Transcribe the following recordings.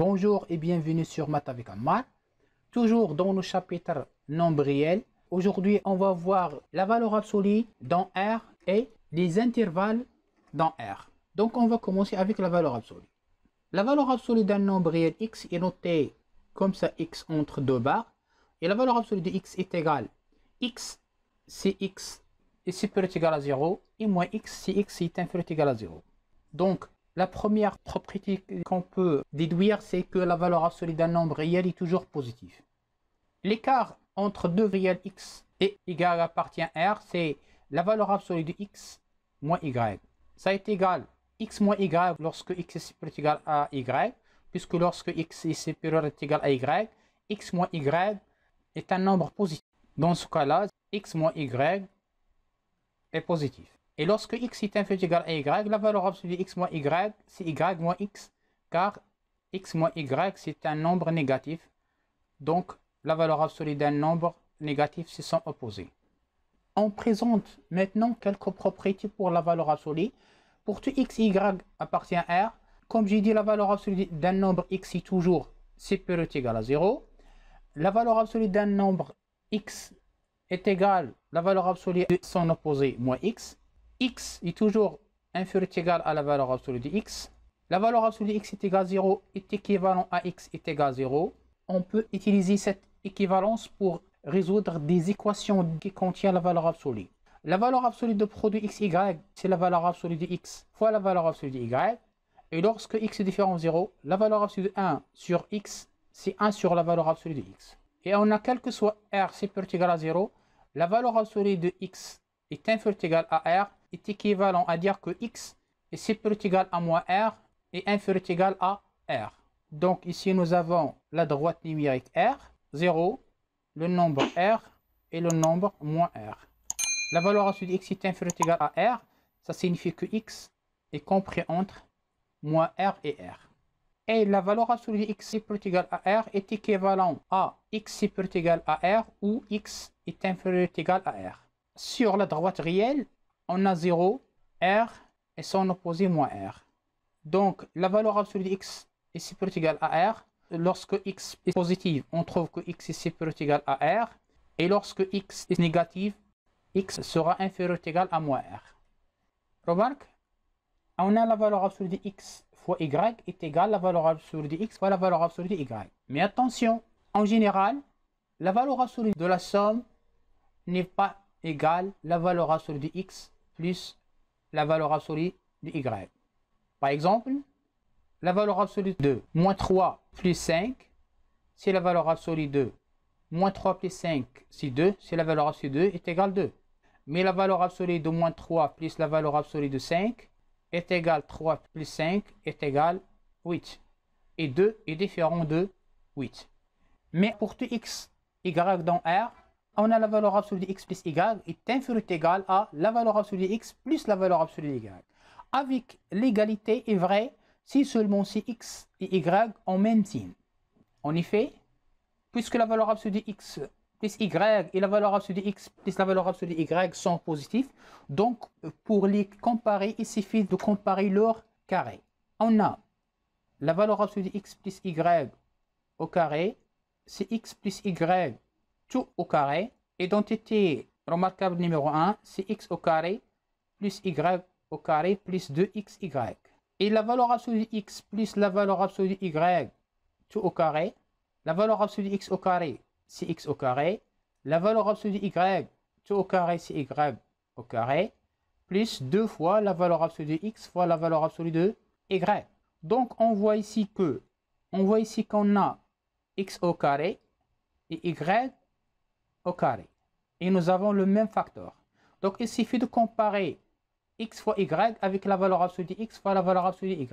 Bonjour et bienvenue sur Math avec Ammar. Toujours dans le chapitre nombriel, aujourd'hui on va voir la valeur absolue dans R et les intervalles dans R. Donc on va commencer avec la valeur absolue. La valeur absolue d'un nombre x est notée comme ça x entre deux barres. Et la valeur absolue de x est égale x si x est supérieur ou égal à 0 et moins x si x est inférieur ou égal à 0. Donc la première propriété qu'on peut déduire, c'est que la valeur absolue d'un nombre réel est toujours positive. L'écart entre deux réels x et y appartient à R, c'est la valeur absolue de x moins y. Ça est égal x moins y lorsque x est supérieur égal à y, puisque lorsque x est supérieur égal à y, x moins y est un nombre positif. Dans ce cas-là, x moins y est positif. Et lorsque x est inférieur à y, la valeur absolue de x moins y, c'est y moins x, car x moins y, c'est un nombre négatif. Donc, la valeur absolue d'un nombre négatif, c'est son opposé. On présente maintenant quelques propriétés pour la valeur absolue. Pour tout x, y appartient à R, comme j'ai dit, la valeur absolue d'un nombre x est toujours supérieur ou égal à 0. La valeur absolue d'un nombre x est égale à la valeur absolue de son opposé moins x x est toujours inférieur ou égal à la valeur absolue de x. La valeur absolue de x est égale à 0 est équivalent à x est égal à 0. On peut utiliser cette équivalence pour résoudre des équations qui contiennent la valeur absolue. La valeur absolue de produit x, y, c'est la valeur absolue de x fois la valeur absolue de y. Et lorsque x est différent de 0, la valeur absolue de 1 sur x, c'est 1 sur la valeur absolue de x. Et on a quel que soit r, c'est égal à 0, la valeur absolue de x est inférieure égale à r, est équivalent à dire que x est supérieur égal à moins r et inférieur égal à r. Donc ici, nous avons la droite numérique r, 0, le nombre r et le nombre moins r. La valeur de x est inférieur ou égal à r, ça signifie que x est compris entre moins r et r. Et la valeur absolue de x est égal à r est équivalent à x est égal à r ou x est inférieur ou égal à r. Sur la droite réelle, on a 0, R et son opposé moins R. Donc, la valeur absolue de X est supérieure ou égale à R. Lorsque X est positive, on trouve que X est supérieure ou égale à R. Et lorsque X est négative, X sera inférieur ou égal à moins R. Remarque, on a la valeur absolue de X fois Y est égale à la valeur absolue de X fois la valeur absolue de Y. Mais attention, en général, la valeur absolue de la somme n'est pas égale à la valeur absolue de X plus la valeur absolue de y. Par exemple, la valeur absolue de moins 3 plus 5, c'est la valeur absolue de moins 3 plus 5, c'est 2, c'est la valeur absolue de 2 est égale 2. Mais la valeur absolue de moins 3 plus la valeur absolue de 5 est égale 3 plus 5 est égale 8. Et 2 est différent de 8. Mais pour tout x, y dans R, on a la valeur absolue de x plus y est inférieure ou égale à la valeur absolue de x plus la valeur absolue de y. Avec l'égalité est vraie si seulement si x et y ont même signe. En effet, puisque la valeur absolue de x plus y et la valeur absolue de x plus la valeur absolue de y sont positifs, donc pour les comparer, il suffit de comparer leur carré. On a la valeur absolue de x plus y au carré, c'est x plus y tout au carré. Identité remarquable numéro 1, c'est x au carré plus y au carré plus 2xy. Et la valeur absolue de x plus la valeur absolue de y, tout au carré. La valeur absolue de x au carré, c'est x au carré. La valeur absolue de y, tout au carré, c'est y au carré. Plus 2 fois la valeur absolue de x fois la valeur absolue de y. Donc, on voit ici que, on voit ici qu'on a x au carré et y carré. Et nous avons le même facteur. Donc il suffit de comparer x fois y avec la valeur absolue de x fois la valeur absolue de y.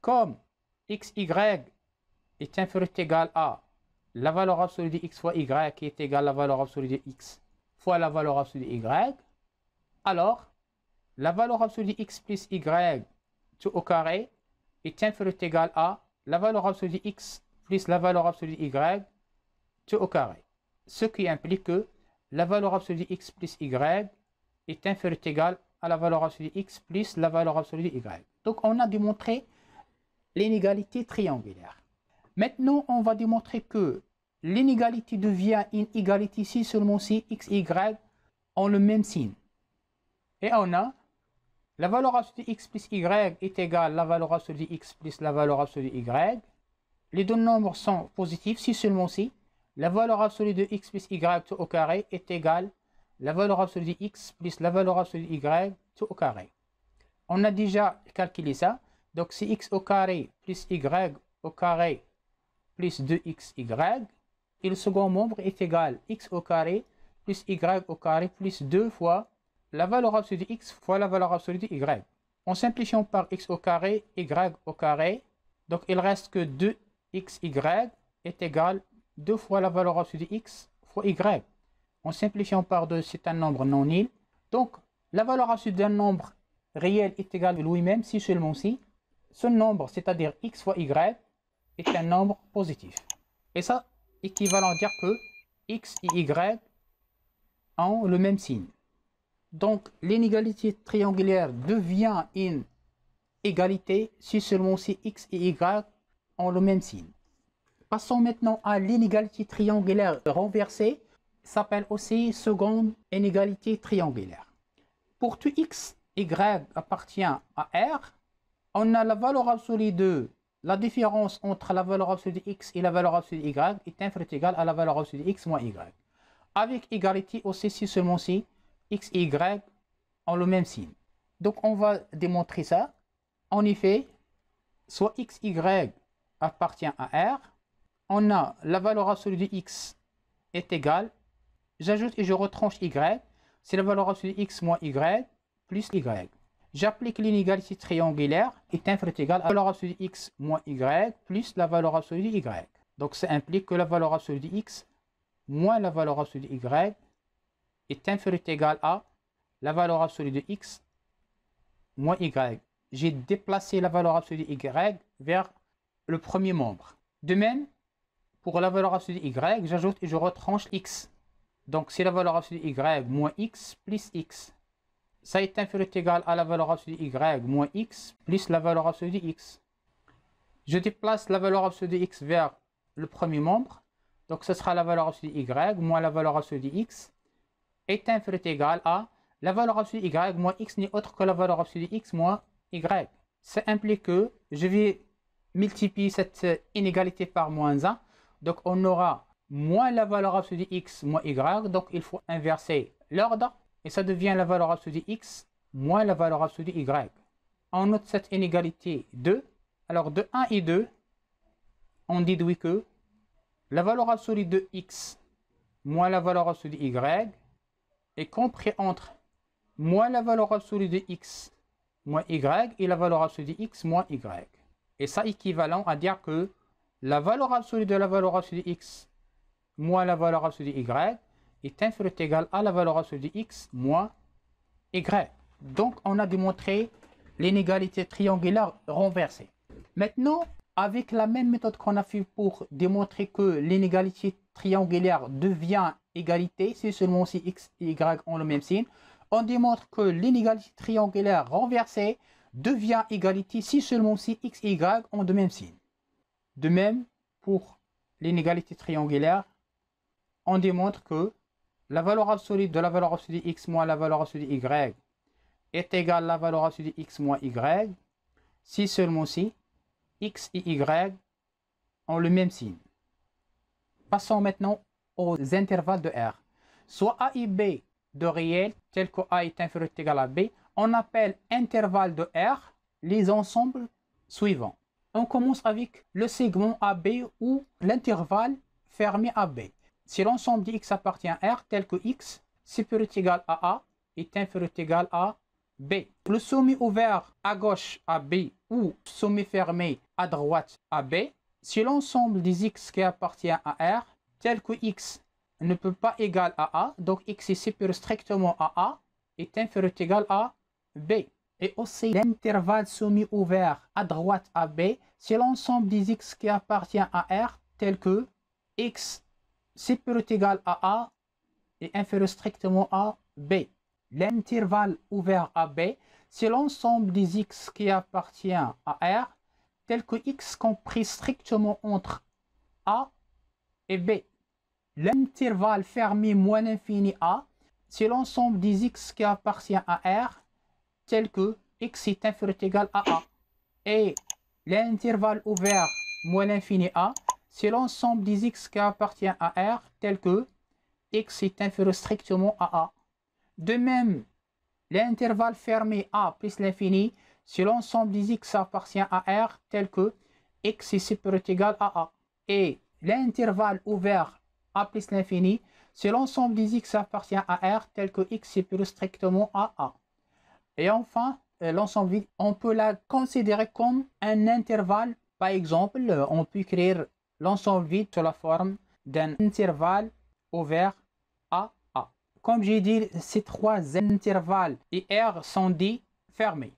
Comme x y est inférieur ou égal à la valeur absolue de x fois y qui est égale à la valeur absolue de x fois la valeur absolue de y, alors la valeur absolue de x plus y tout au carré est inférieur ou égale à la valeur absolue de x plus la valeur absolue de y tout au carré ce qui implique que la valeur absolue de x plus y est inférieure ou égale à la valeur absolue de x plus la valeur absolue de y. Donc on a démontré l'inégalité triangulaire. Maintenant, on va démontrer que l'inégalité devient une égalité si seulement si x et y ont le même signe. Et on a la valeur absolue de x plus y est égale à la valeur absolue de x plus la valeur absolue de y. Les deux nombres sont positifs si seulement si la valeur absolue de x plus y tout au carré est égale la valeur absolue de x plus la valeur absolue de y tout au carré. On a déjà calculé ça. Donc, si x au carré plus y au carré plus 2xy. Et le second membre est égal à x au carré plus y au carré plus 2 fois la valeur absolue de x fois la valeur absolue de y. En simplifiant par x au carré, y au carré, donc il reste que 2xy est égal 2 fois la valeur absolue de x fois y. En simplifiant par 2, c'est un nombre non nil. Donc, la valeur absolue d'un nombre réel est égale à lui-même si seulement si ce nombre, c'est-à-dire x fois y, est un nombre positif. Et ça, équivalent à dire que x et y ont le même signe. Donc, l'inégalité triangulaire devient une égalité si seulement si x et y ont le même signe. Passons maintenant à l'inégalité triangulaire renversée, s'appelle aussi seconde inégalité triangulaire. Pour tout x, y appartient à R, on a la valeur absolue de la différence entre la valeur absolue de x et la valeur absolue de y est inférieure égale à la valeur absolue de x moins y. Avec égalité aussi, si seulement si x et y ont le même signe. Donc on va démontrer ça. En effet, soit x, y appartient à R, on a la valeur absolue de x est égale, j'ajoute et je retranche y, c'est la valeur absolue de x moins y plus y. J'applique l'inégalité triangulaire Est inférieure est égale à la valeur absolue de x moins y plus la valeur absolue de y. Donc ça implique que la valeur absolue de x moins la valeur absolue de y est inférieure égale à la valeur absolue de x moins y. J'ai déplacé la valeur absolue de y vers le premier membre. De même, pour la valeur absolue y, j'ajoute et je retranche x. Donc c'est la valeur absolue y moins x plus x. Ça est inférieur ou égal à la valeur absolue y moins x plus la valeur absolue x. Je déplace la valeur absolue de x vers le premier membre. Donc ce sera la valeur absolue y moins la valeur absolue x est inférieur ou égal à la valeur absolue y moins x n'est autre que la valeur absolue x moins y. Ça implique que je vais multiplier cette inégalité par moins 1 donc on aura moins la valeur absolue de x moins y, donc il faut inverser l'ordre, et ça devient la valeur absolue de x moins la valeur absolue de y. On note cette inégalité 2. Alors de 1 et 2, on déduit que la valeur absolue de x moins la valeur absolue de y est compris entre moins la valeur absolue de x moins y et la valeur absolue de x moins y. Et ça équivalent à dire que la valeur absolue de la valeur absolue de x moins la valeur absolue de y est inférieure égale à la valeur absolue de x moins y. Donc, on a démontré l'inégalité triangulaire renversée. Maintenant, avec la même méthode qu'on a fait pour démontrer que l'inégalité triangulaire devient égalité, si seulement si x et y ont le même signe, on démontre que l'inégalité triangulaire renversée devient égalité si seulement si x et y ont le même signe. De même, pour l'inégalité triangulaire, on démontre que la valeur absolue de la valeur absolue x moins la valeur absolue y est égale à la valeur absolue x moins y si seulement si x et y ont le même signe. Passons maintenant aux intervalles de R. Soit A et B de réel, tel que A est inférieur ou égal à B, on appelle intervalle de R les ensembles suivants. On commence avec le segment AB ou l'intervalle fermé AB. Si l'ensemble des x appartient à R tel que x, supérieur plus égal à A est inférieur égal à B. Le sommet ouvert à gauche à B ou sommet fermé à droite à B, si l'ensemble des x qui appartient à R tel que x ne peut pas égal à A, donc x est supérieur strictement à A est inférieur égal à B et aussi l'intervalle semi ouvert à droite à B, c'est l'ensemble des x qui appartient à R tel que x supérieur ou égal à A et inférieur strictement à B. L'intervalle ouvert à B, c'est l'ensemble des x qui appartient à R tel que x compris strictement entre A et B. L'intervalle fermé moins infini A, c'est l'ensemble des x qui appartient à R tel que x est inférieur ou égal à a et l'intervalle ouvert moins l'infini a, c'est l'ensemble des x qui appartient à R tel que x est inférieur strictement à a. De même, l'intervalle fermé a plus l'infini, c'est l'ensemble des x appartient à R tel que x est supérieur ou égal à a. Et l'intervalle ouvert a plus l'infini, c'est l'ensemble des x appartient à R tel que x est plus strictement à a. Et enfin, euh, l'ensemble, on peut la considérer comme un intervalle. Par exemple, euh, on peut écrire l'ensemble vide sous la forme d'un intervalle ouvert à A. Comme j'ai dit, ces trois intervalles et R sont dits fermés.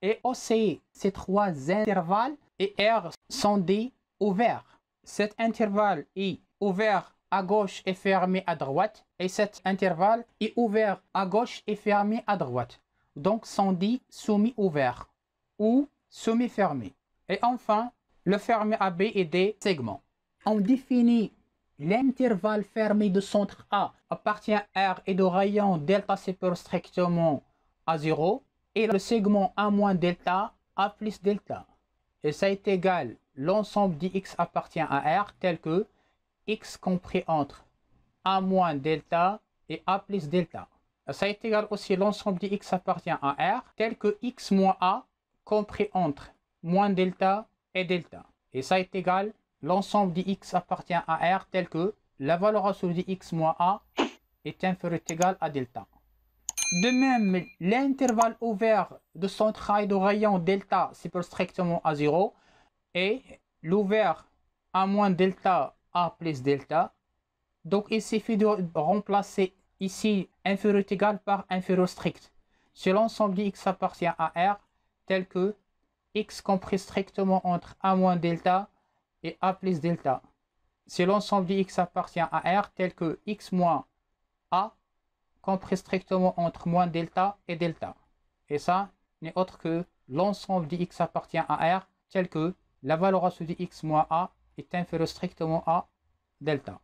Et aussi, ces trois intervalles et R sont dits ouverts. Cet intervalle est ouvert à gauche et fermé à droite. Et cet intervalle est ouvert à gauche et fermé à droite donc sont dits semi ouverts ou semi fermés. Et enfin, le fermé AB et D segments. On définit l'intervalle fermé de centre A appartient à R et de rayon delta pour strictement à 0 et le segment A moins delta A plus delta. Et ça est égal l'ensemble d'X appartient à R tel que X compris entre A moins delta et A plus delta. Ça est égal aussi l'ensemble de x appartient à R, tel que x moins a compris entre moins delta et delta. Et ça est égal l'ensemble de x appartient à R, tel que la valeur absolue de x moins a est inférieure ou égale à delta. De même, l'intervalle ouvert de centrale de rayon delta s'égal strictement à 0 et l'ouvert à moins delta a plus delta. Donc il suffit de remplacer Ici, inférieur est égal par inférieur strict. Si l'ensemble x appartient à R, tel que X compris strictement entre A moins delta et A plus delta. Si l'ensemble x appartient à R, tel que X moins A compris strictement entre moins delta et delta. Et ça n'est autre que l'ensemble x appartient à R, tel que la valeur de x moins A est inférieure strictement à delta.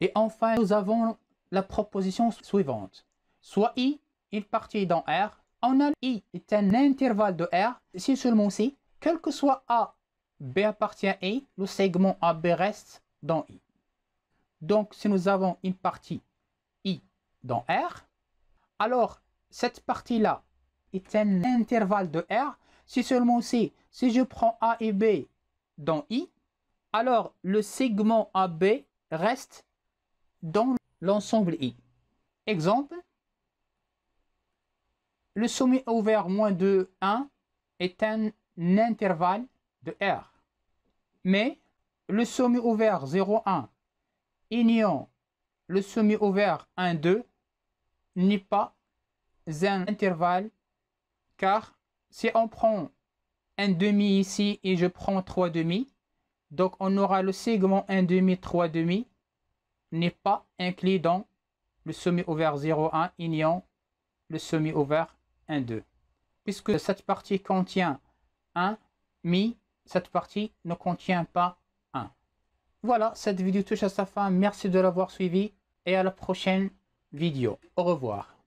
Et enfin, nous avons la proposition suivante. Soit I, il partie dans R. On a I est un intervalle de R, si seulement si, quel que soit A, B appartient à I, le segment AB reste dans I. Donc, si nous avons une partie I dans R, alors cette partie-là est un intervalle de R, si seulement si, si je prends A et B dans I, alors le segment AB reste dans l'ensemble I. Exemple, le sommet ouvert moins 2, 1 est un intervalle de R. Mais le sommet ouvert 0, 1 union le sommet ouvert 1, 2 n'est pas un intervalle car si on prend un demi ici et je prends 3 demi, donc on aura le segment 1 demi, 3 demi n'est pas inclus dans le semi ouvert 0,1 ignorant le semi ouvert 1,2. Puisque cette partie contient 1, mi, cette partie ne contient pas 1. Voilà, cette vidéo touche à sa fin. Merci de l'avoir suivi et à la prochaine vidéo. Au revoir.